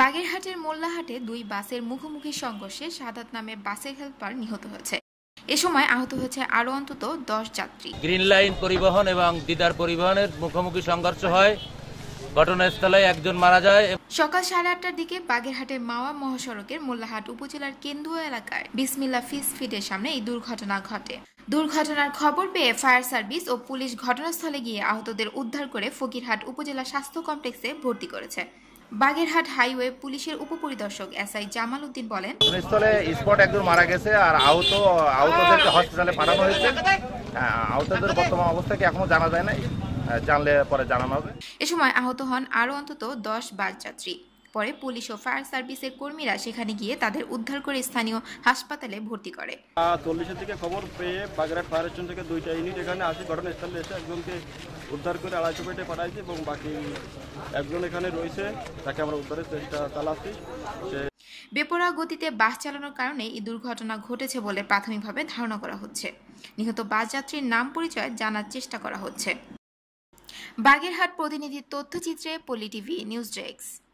বাগেরহাটের মোল্লাহাটে দুই বাসের মুখোমুখি সংঘর্ষে সাদাত নামের বাসের হেল্পার নিহত হয়েছে এ সময় আহত হয়েছে আরো অন্তত দশ যাত্রী গ্রিন লাইন পরিবহন এবং দিদার পরিবহনের মুখোমুখি সংঘর্ষ হয় ঘটনাস্থলে একজন মারা যায় সকাল সাড়ে আটটার দিকে বাগেরহাটের মাওয়া মহাসড়কের মোল্লাহাট উপজেলার কেন্দুয়া এলাকায় বিসমিল্লা ফিস ফিডের সামনে এই দুর্ঘটনা ঘটে দুর্ঘটনার খবর পেয়ে ফায়ার সার্ভিস ও পুলিশ ঘটনাস্থলে গিয়ে আহতদের উদ্ধার করে ফকিরহাট উপজেলা স্বাস্থ্য কমপ্লেক্সে ভর্তি করেছে বাগেরহাট হাইওয়ে পুলিশের উপপরিদর্শক এস আই জামাল উদ্দিন বলেন ঘটনাস্থলে স্পট একজন মারা গেছে আর আহত আহতদেরকে হসপিটালে পাঠানো হয়েছে হ্যাঁ, আহতদের বর্তমান অবস্থা কি এখনো জানা যায় না জানলে পরে জানানো হবে এ সময় আহত হন আরও অন্তত দশ বাস যাত্রী পরে পুলিশ ও ফায়ার সার্ভিসের কর্মীরা সেখানে গিয়ে তাদের উদ্ধার করে স্থানীয় হাসপাতালে ভর্তি করে চল্লিশের থেকে খবর পেয়ে ফায়ার স্টেশন থেকে দুইটা ইউনিট এখানে আসে ঘটনাস্থলে এসে একজনকে উদ্ধার করে পাঠাইছে এবং বাকি একজন এখানে রয়েছে তাকে আমরা উদ্ধারের চেষ্টা চালাচ্ছি বেপরা গতিতে বাস চালানোর কারণে এই দুর্ঘটনা ঘটেছে বলে প্রাথমিকভাবে ধারণা করা হচ্ছে নিহত বাস যাত্রীর নাম পরিচয় জানার চেষ্টা করা হচ্ছে বাগেরহাট প্রতিনিধির তথ্যচিত্রে পলি টিভি নিউজ ডেস্ক